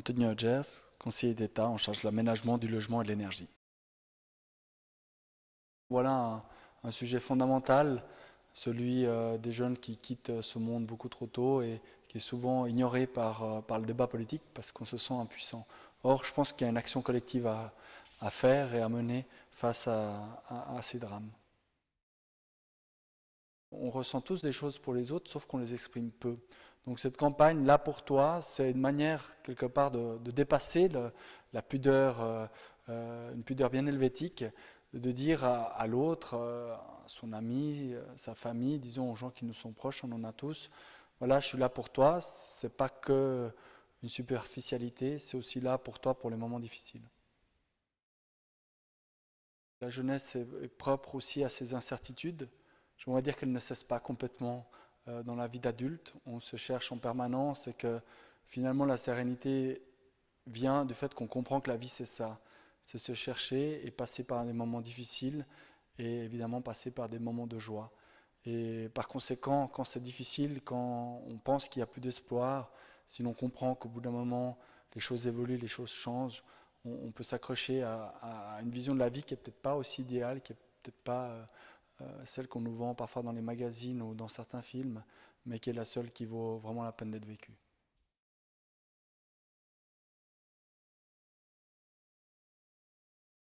Anthony Hodges, conseiller d'État en charge de l'aménagement, du logement et de l'énergie. Voilà un, sujet fondamental, celui euh, des jeunes qui quittent ce monde beaucoup trop tôt et qui est souvent ignoré euh, par, le débat politique parce qu'on se sent impuissant. Or, je pense qu'il y a une action collective à, à faire et à mener face à, ces drames. On ressent tous des choses pour les autres, sauf qu'on les exprime peu. Donc cette campagne, là pour toi, c'est une manière quelque part de, dépasser la pudeur, euh, euh, une pudeur bien helvétique, de dire à, l'autre, euh, son ami, sa famille, disons aux gens qui nous sont proches, on en a tous, voilà, je suis là pour toi, c'est pas que une superficialité, c'est aussi là pour toi pour les moments difficiles. La jeunesse est propre aussi à ses incertitudes. Je voudrais dire qu'elle ne cesse pas complètement euh, dans la vie d'adulte. On se cherche en permanence et que finalement la sérénité vient du fait qu'on comprend que la vie c'est ça. C'est se chercher et passer par des moments difficiles et évidemment passer par des moments de joie. Et par conséquent, quand c'est difficile, quand on pense qu'il n'y a plus d'espoir, si l'on comprend qu'au bout d'un moment, les choses évoluent, les choses changent, on, peut s'accrocher à, à, une vision de la vie qui n'est peut-être pas aussi idéale, qui n'est peut-être pas euh, euh, celle qu'on nous vend parfois dans les magazines ou dans certains films, mais qui est la seule qui vaut vraiment la peine d'être vécue.